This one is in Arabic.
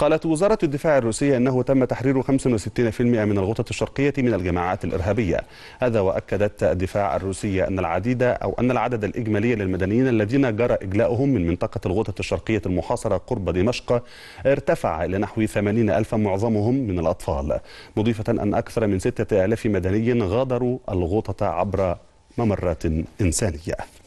قالت وزارة الدفاع الروسية أنه تم تحرير 65% من الغوطة الشرقية من الجماعات الإرهابية هذا وأكدت الدفاع الروسية أن العديد أو أن العدد الإجمالي للمدنيين الذين جرى إجلاؤهم من منطقة الغوطة الشرقية المحاصرة قرب دمشق ارتفع إلى نحو 80 ألف معظمهم من الأطفال مضيفة أن أكثر من 6000 مدني غادروا الغوطة عبر ممرات إنسانية